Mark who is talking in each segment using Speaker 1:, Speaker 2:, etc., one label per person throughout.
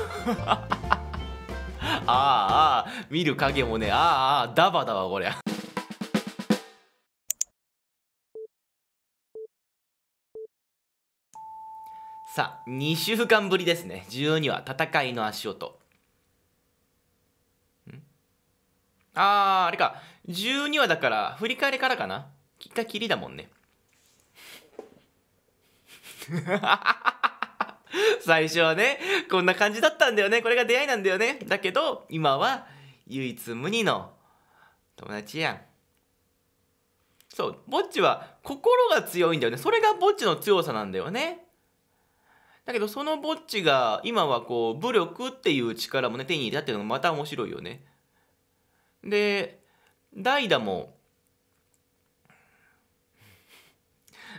Speaker 1: ああ見る影もねああダバだわこりゃさあ2週間ぶりですね12話戦いの足音あーあれか12話だから振り返りからかな一回きりだもんねハハハハ 最初はねこんな感じだったんだよねこれが出会いなんだよねだけど今は唯一無二の友達やんそうぼっちは心が強いんだよねそれがぼっちの強さなんだよねだけどそのぼっちが今はこう武力っていう力もね手に入れたっていうのがまた面白いよねで代打も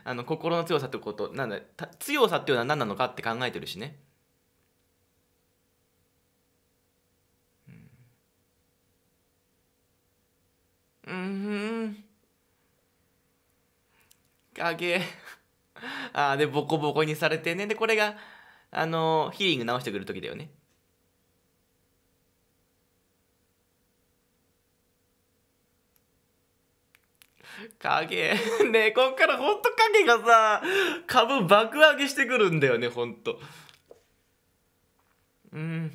Speaker 1: あの心の強さってことなんだ強さっていうのは何なのかって考えてるしね。うん。う影。ああ、で、ボコボコにされてね。で、これが、あの、ヒーリング直してくる時だよね。影 ねこっからほんと影がさ株爆上げしてくるんだよねほんとうん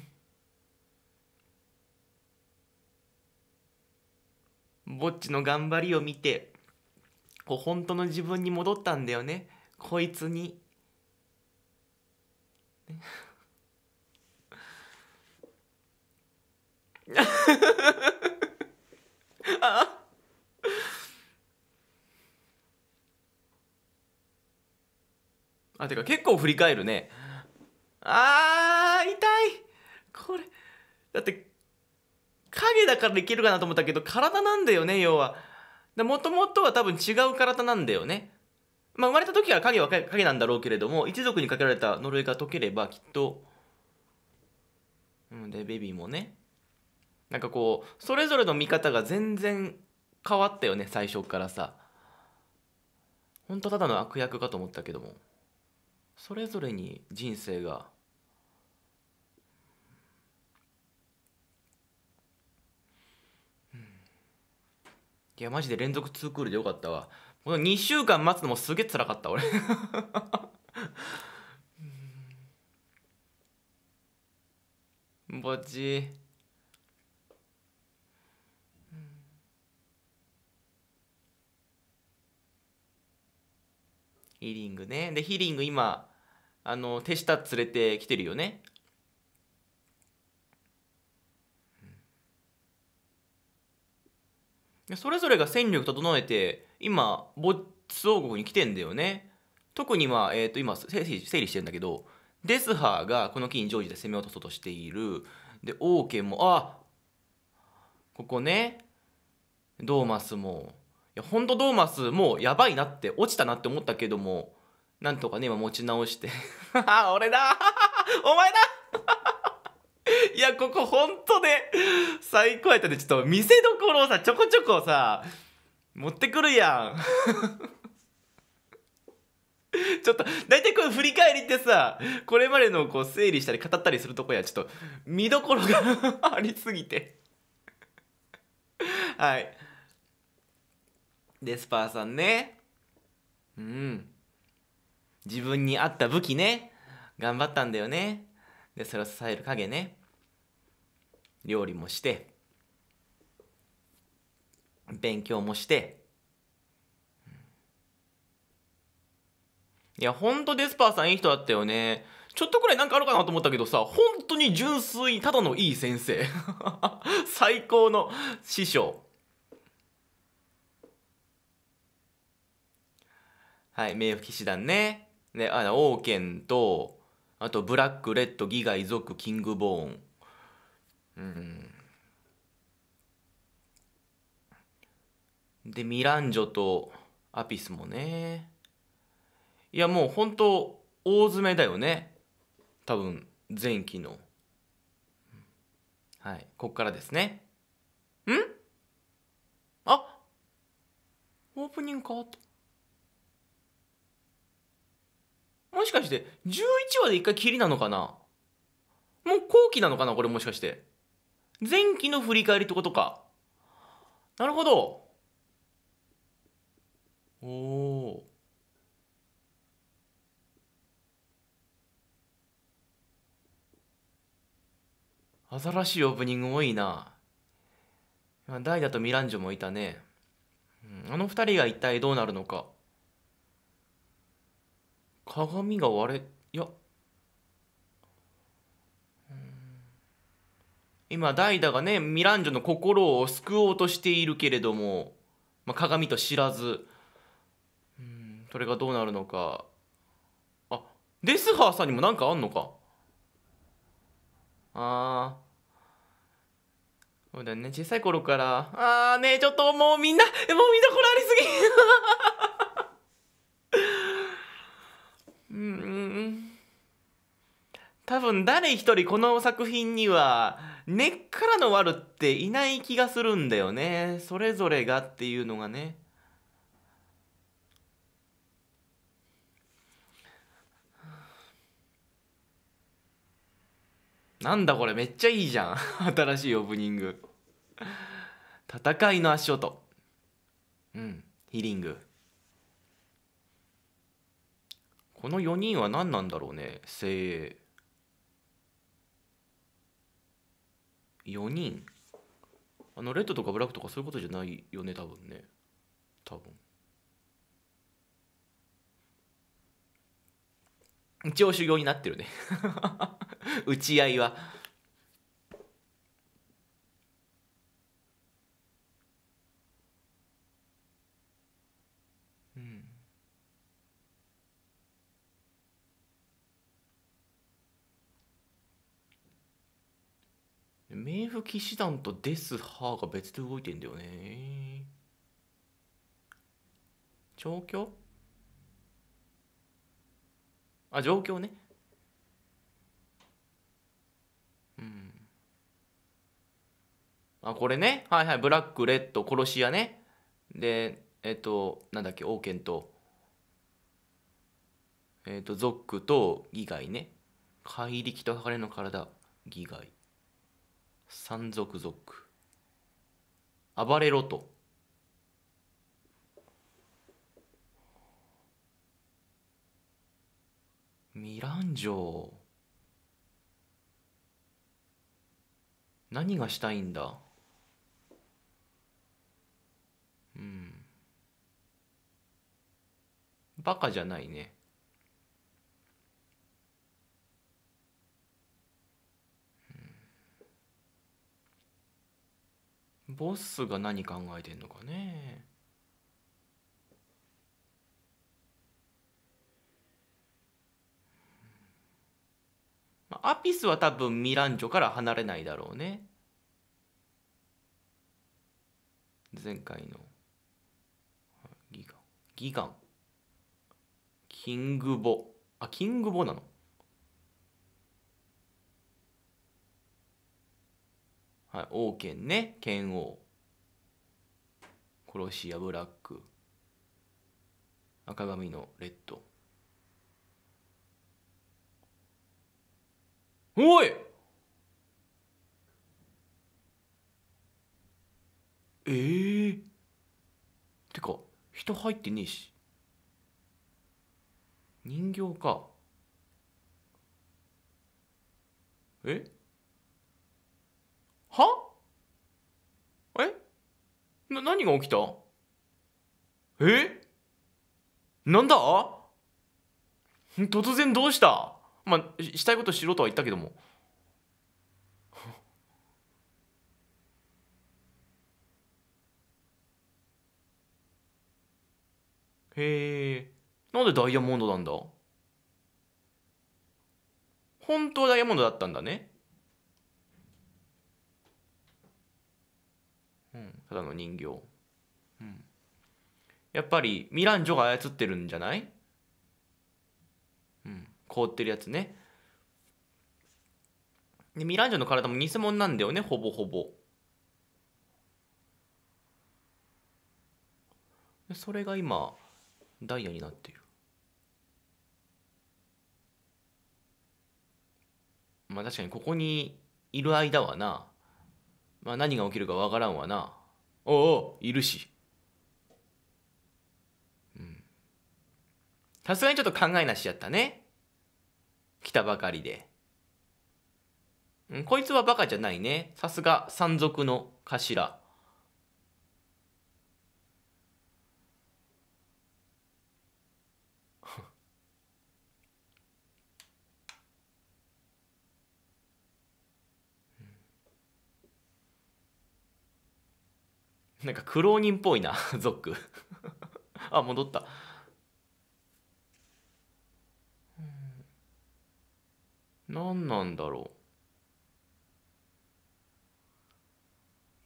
Speaker 1: ぼっちの頑張りを見てこう本当の自分に戻ったんだよねこいつにあ あてか結構振り返るねあー痛いこれだって影だからいけるかなと思ったけど体なんだよね要はもともとは多分違う体なんだよねまあ生まれた時から影は影なんだろうけれども一族にかけられた呪いが解ければきっとうんでベビーもねなんかこうそれぞれの見方が全然変わったよね最初からさほんとただの悪役かと思ったけども。それぞれに人生がいやマジで連続2クールでよかったわこの2週間待つのもすげえ辛かった俺ぼちヒーリングねでヒーリング今あの手下連れてきてるよね。それぞれが戦力整えて今ボッツ王国に来てんだよね。特にまあ、えー、と今整理してるんだけどデスハーがこの機に常時で攻め落とそうとしているで王家もあここねドーマスもいやほんとドーマスもうやばいなって落ちたなって思ったけどもなんとかね、今持ち直して 俺だ お前だ いや、ここほんとね、最高やったで、ちょっと見せどころをさ、ちょこちょこさ、持ってくるやん。ちょっと、大体これ振り返りってさ、これまでのこう整理したり語ったりするとこや、ちょっと見どころがありすぎてはい。デスパーさんね。うん。自分に合った武器ね頑張ったんだよねでそれを支える影ね料理もして勉強もしていやほんとデスパーさんいい人だったよねちょっとくらいなんかあるかなと思ったけどさ本当に純粋ただのいい先生 最高の師匠はい、名誉騎士団ね。ね、あの王権とあとブラックレッドギガイ族キングボーンうんでミランジョとアピスもねいやもう本当大詰めだよね多分前期のはいこっからですねんあオープニング変わったしかして11話で一回きりなのかなもう後期なのかなこれもしかして前期の振り返りってことかなるほどおお新しいオープニング多いな代打とミランジョもいたねあの二人が一体どうなるのか鏡が割れいや今代打がねミランジョの心を救おうとしているけれども、まあ、鏡と知らずうんそれがどうなるのかあデスハーさんにも何かあんのかああそうだね小さい頃からああねちょっともうみんなもうみんなこらりすぎうん多分誰一人この作品には根っからの悪っていない気がするんだよねそれぞれがっていうのがねなんだこれめっちゃいいじゃん 新しいオープニング戦いの足音うんヒリングこの4人は何なんだろうね精鋭4人あのレッドとかブラックとかそういうことじゃないよね多分ね多分一応修行になってるね 打ち合いは冥府騎士団とですはが別で動いてんだよね状況あ状況ねうんあこれねはいはいブラックレッド殺し屋ねでえっ、となんだっけ王権とえっ、とゾックとギガイね怪力と鋼の体ギガイ山賊族暴れろとミラン城何がしたいんだうんバカじゃないねボスが何考えてんのかねアピスは多分ミランジョから離れないだろうね前回のギガギガンキングボあキングボなのはい、王権ね剣王殺し屋ブラック赤髪のレッドおいええー、てか人入ってねえし人形かえはえな、何が起きたえなんだ突然どうしたまあ、したいことしろとは言ったけども。へえ、なんでダイヤモンドなんだ本当はダイヤモンドだったんだね。ただの人形、うん、やっぱりミランジョが操ってるんじゃない、うん、凍ってるやつねでミランジョの体も偽物なんだよねほぼほぼそれが今ダイヤになっているまあ確かにここにいる間はな、まあ、何が起きるかわからんわなおおいるしさすがにちょっと考えなしちゃったね来たばかりで、うん、こいつはバカじゃないねさすが山賊の頭なんか苦労人っぽいなゾックあ戻った何なんだろ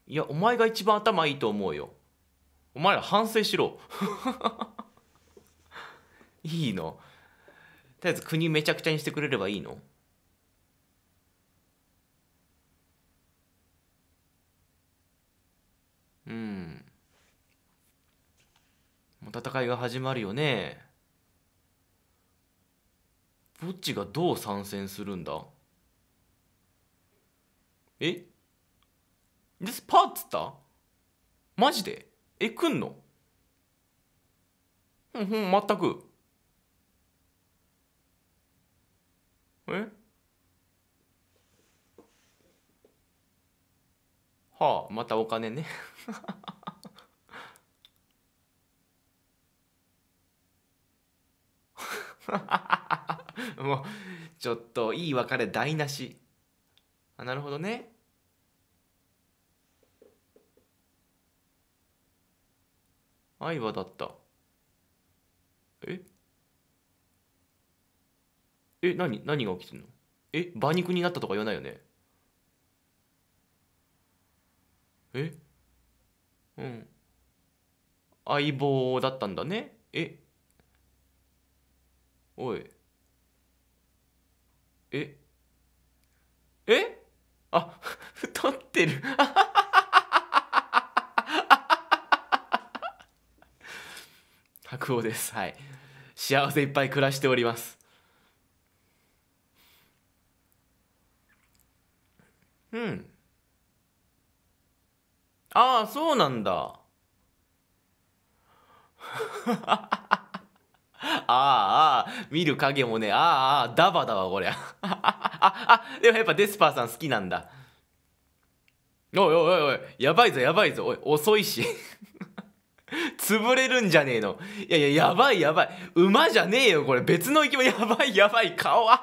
Speaker 1: ういやお前が一番頭いいと思うよお前ら反省しろ いいのとりあえず国めちゃくちゃにしてくれればいいの戦いが始まるよねぼっちがどう参戦するんだえでスパーっつったマジでえ来んのふんふん全くえはあまたお金ね もうちょっといい別れ台無しあなるほどね愛はだったええ何何が起きてんのえ馬肉になったとか言わないよねえうん相棒だったんだねえおいええあ 太ってる 白鵬ですはい幸せいっぱい暮らしておりますうんああそうなんだ ああ、見る影もね、ああ、ダバだわ、こりゃ。あ、あ、でもやっぱデスパーさん好きなんだ。おいおいおいおい、やばいぞ、やばいぞ。おい、遅いし。潰れるんじゃねえの。いやいや、やばいやばい。馬じゃねえよ、これ。別の生き物、やばいやばい、顔。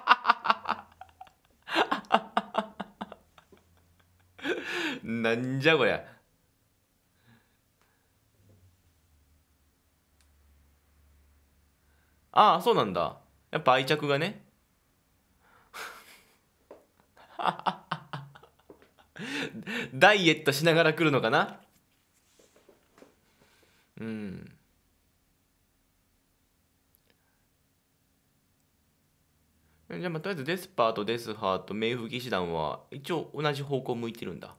Speaker 1: なんじゃこりゃ。ああそうなんだやっぱ愛着がねダイエットしながら来るのかなうんじゃあまあとりあえずデスパーとデスハーと冥府騎士団は一応同じ方向向いてるんだ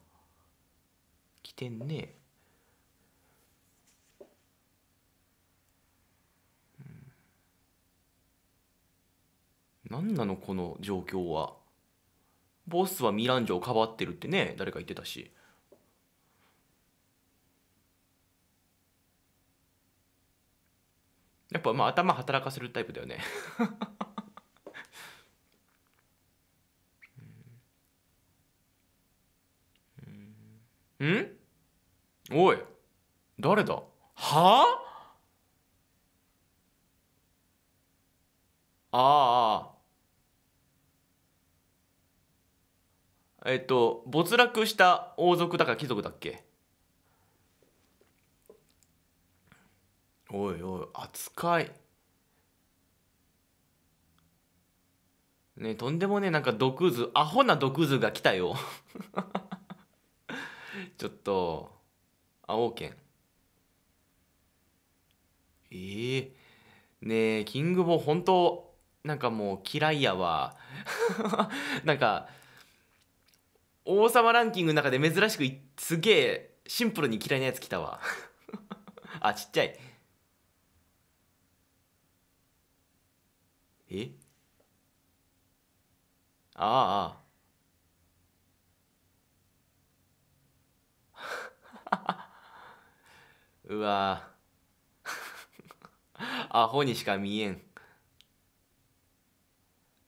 Speaker 1: 来てんねえ何なのこの状況はボスはミランジョをかばってるってね誰か言ってたしやっぱまあ頭働かせるタイプだよねうんおい誰だはああああえっと没落した王族だか貴族だっけおいおい扱いねとんでもねなんか毒図アホな毒図が来たよ ちょっと青剣ええー、ねえキングボー本当なんかもう嫌いやわ なんか王様ランキングの中で珍しくすげえシンプルに嫌いなやつ来たわ あちっちゃいえあああ うわ アホにしか見えん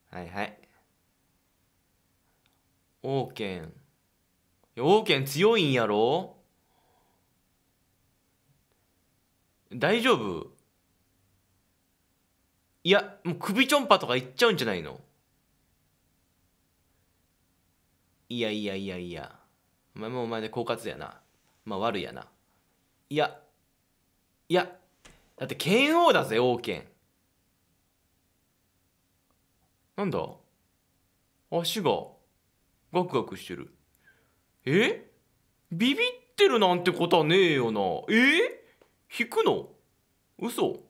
Speaker 1: はいはいオーケンオーケン強いんやろ大丈夫いやもう首ちょんぱとか言っちゃうんじゃないのいやいやいやいやお前もお前で狡猾やなまあ悪やないやいやだって剣王だぜ王権なんだ足が。ガクガクしてるえビビってるなんてことはねえよなえ引くの嘘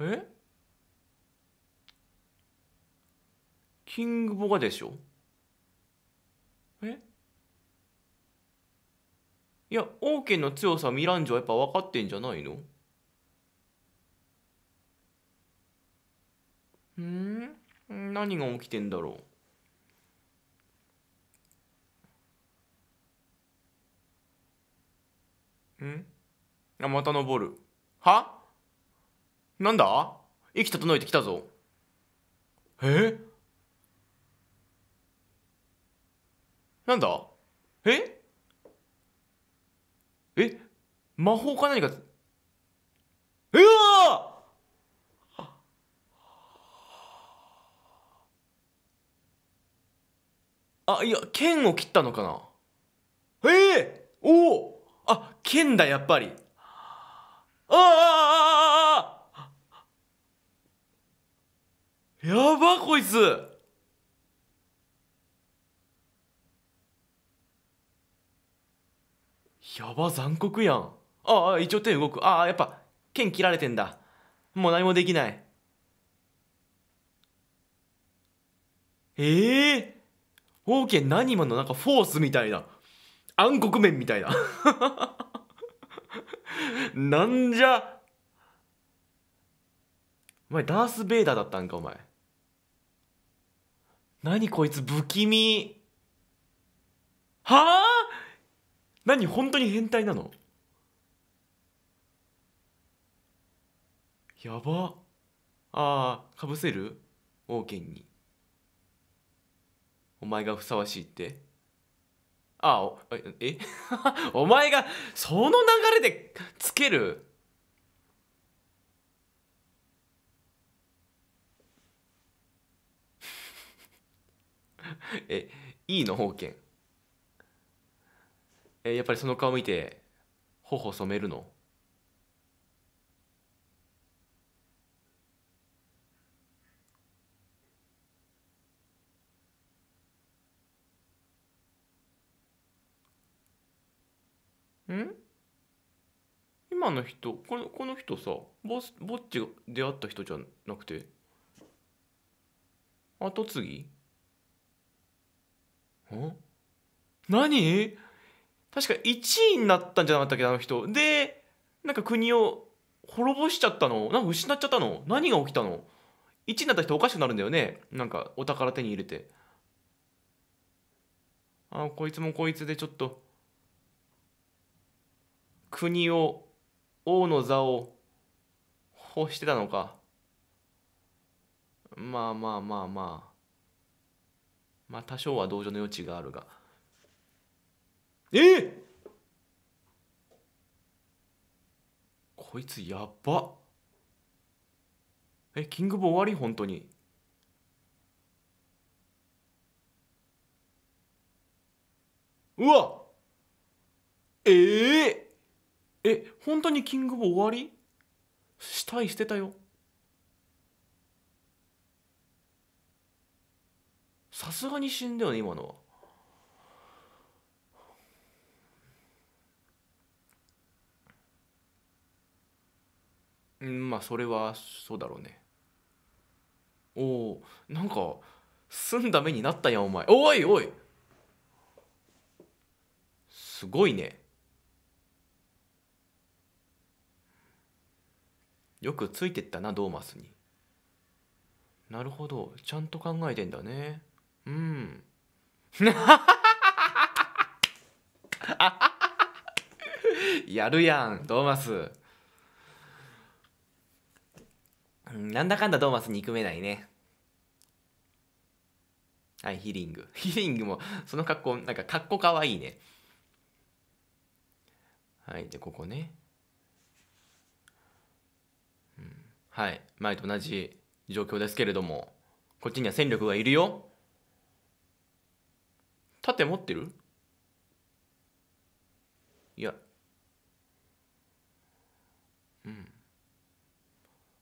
Speaker 1: えキングボガでしょえいや王権の強さミランジョはやっぱ分かってんじゃないの何が起きてんだろうんあ、また登る。はなんだ息整えてきたぞ。えなんだええ魔法か何かうわあいや剣を切ったのかなええー、おおあ剣だやっぱりああやばこいつやば残酷やんああ一応手動くああやっぱ剣切られてんだもう何もできないええーオーケー何今のなんかフォースみたいな暗黒面みたいな なんじゃお前ダース・ベイダーだったんかお前何こいつ不気味はあ何本当に変態なのやばああかぶせる王権にお前がふさわしいってあおえ お前がその流れでつける え、いいの方権。え、やっぱりその顔見て、頬染めるのん今の人このこの人さボスぼっちが出会った人じゃなくて後継ぎん何確か1位になったんじゃなかったっけあの人でなんか国を滅ぼしちゃったのなんか失っちゃったの何が起きたの ?1 位になった人おかしくなるんだよねなんかお宝手に入れてあこいつもこいつでちょっと国を王の座を欲してたのかまあまあまあまあまあ多少は同情の余地があるがえっこいつやっばえキングボー終わり本当にうわええーえ本当にキングボ終わり死体してたよさすがに死んだよね今のはうんまあそれはそうだろうねおおなんか済んだ目になったやんお前おいおいすごいねよくついてったなドーマスになるほどちゃんと考えてんだねうん やるやんドーマスなんだかんだドーマス憎めないねはいヒリング ヒリングもその格好なんか格好かわいいねはいでここねはい前と同じ状況ですけれどもこっちには戦力がいるよ盾持ってるいやうん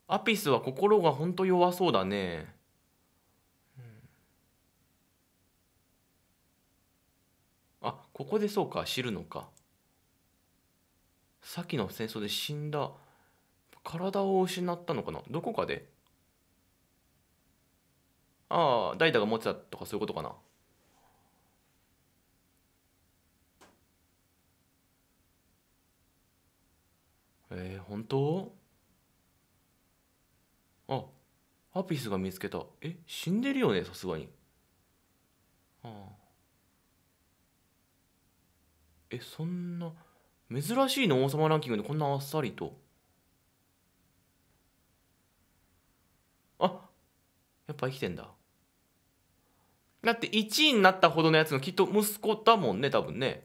Speaker 1: アピスは心がほんと弱そうだねあここでそうか知るのかさっきの戦争で死んだ体を失ったのかなどこかでああ代打が持ってたとかそういうことかなえー、本当あアピスが見つけたえ死んでるよねさすがにああえそんな珍しいの王様ランキングでこんなあっさりとあやっぱ生きてんだだって1位になったほどのやつのきっと息子だもんね多分ね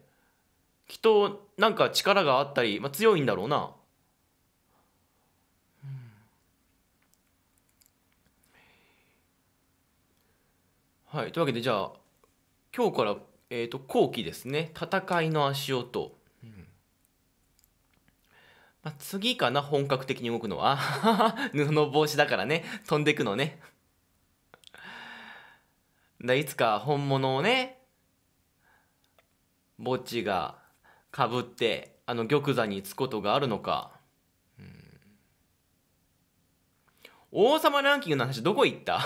Speaker 1: きっとなんか力があったり、まあ、強いんだろうな、うん、はいというわけでじゃあ今日から、えーと、と後期ですね戦いの足音まあ、次かな、本格的に動くのは。布の帽子だからね、飛んでくのね。だいつか本物をね、墓地がかぶって、あの玉座に着くことがあるのか。うん、王様ランキングの話どこ行った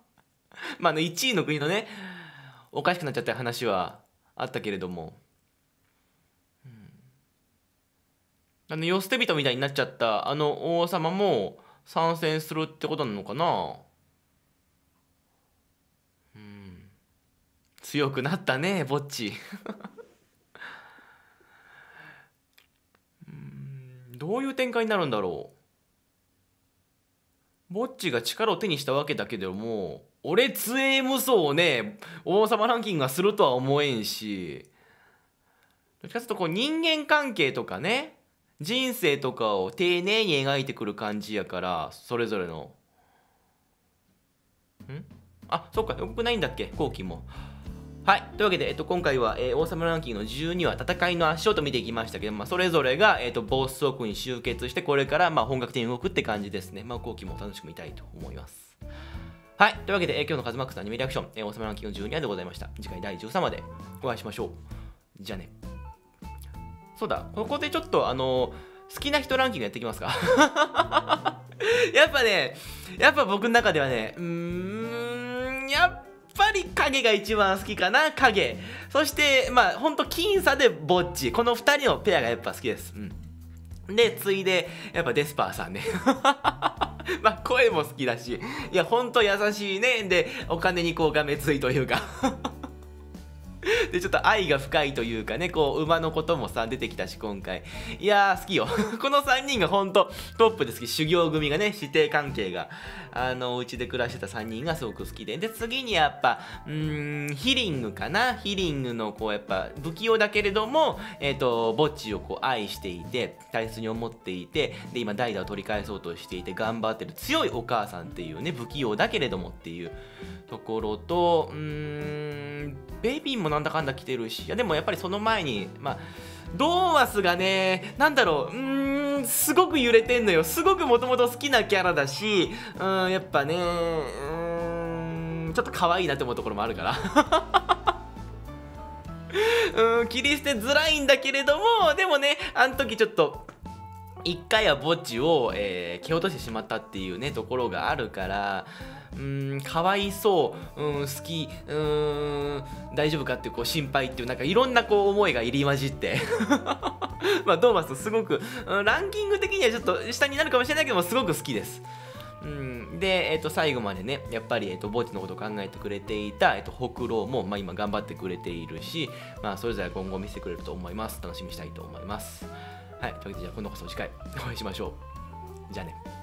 Speaker 1: まあ、あの1位の国のね、おかしくなっちゃった話はあったけれども。あの世捨て人みたいになっちゃったあの王様も参戦するってことなのかなうん強くなったねぼっち うんどういう展開になるんだろうぼっちが力を手にしたわけだけども俺つえ無双をね王様ランキングがするとは思えんしどっちかというとこう人間関係とかね人生とかを丁寧に描いてくる感じやからそれぞれのんあそっかよくないんだっけ後期もはい。というわけで、えっと、今回は、えー、王様ランキングの12話、戦いの足音見ていきましたけど、まあ、それぞれが、えっと、暴走族に集結して、これから、まあ、本格的に動くって感じですね。まあ、後期も楽しく見たいと思います。はい。というわけで、えー、今日のカズマックスアニメリアクション、えー、王様ランキングの12話でございました。次回第13話でお会いしましょう。じゃあね。そうだ、ここでちょっとあの、好きな人ランキングやっていきますか やっぱね、やっぱ僕の中ではね、うーん、やっぱり影が一番好きかな、影。そして、まあ、ほんと僅差でぼっち。この2人のペアがやっぱ好きです。うん。で、次いで、やっぱデスパーさんね。まあ、声も好きだし、いや、ほんと優しいね。で、お金にこうがめついというか でちょっと愛が深いというかねこう馬のこともさ出てきたし今回いやー好きよ この3人がほんとトップで好き修行組がね師弟関係があのうちで暮らしてた3人がすごく好きでで次にやっぱうんヒリングかなヒリングのこうやっぱ不器用だけれどもえっ、ー、と墓地をこう愛していて大切に思っていてで今代打を取り返そうとしていて頑張ってる強いお母さんっていうね不器用だけれどもっていうところとうんベビーもなんだかんだ来てるしいやでもやっぱりその前にまあドーマスがねなんだろううんすごく揺れてんのよすごくもともと好きなキャラだしうんやっぱねうんちょっと可愛いなって思うところもあるから うん切り捨てづらいんだけれどもでもねあの時ちょっと一回は墓地を、えー、蹴落としてしまったっていうねところがあるからうんかわいそう、うん、好きうん大丈夫かっていうこう心配っていうなんかいろんなこう思いが入り混じって まあドーマスすごく、うん、ランキング的にはちょっと下になるかもしれないけどもすごく好きです。うん、で、えー、と最後までねやっぱり、えー、とボーチのことを考えてくれていた、えー、と北郎も、まあ、今頑張ってくれているし、まあ、それぞれ今後見せてくれると思います楽しみにしたいと思いますはいというわけでじゃあ今度こそ次回お会いしましょうじゃあね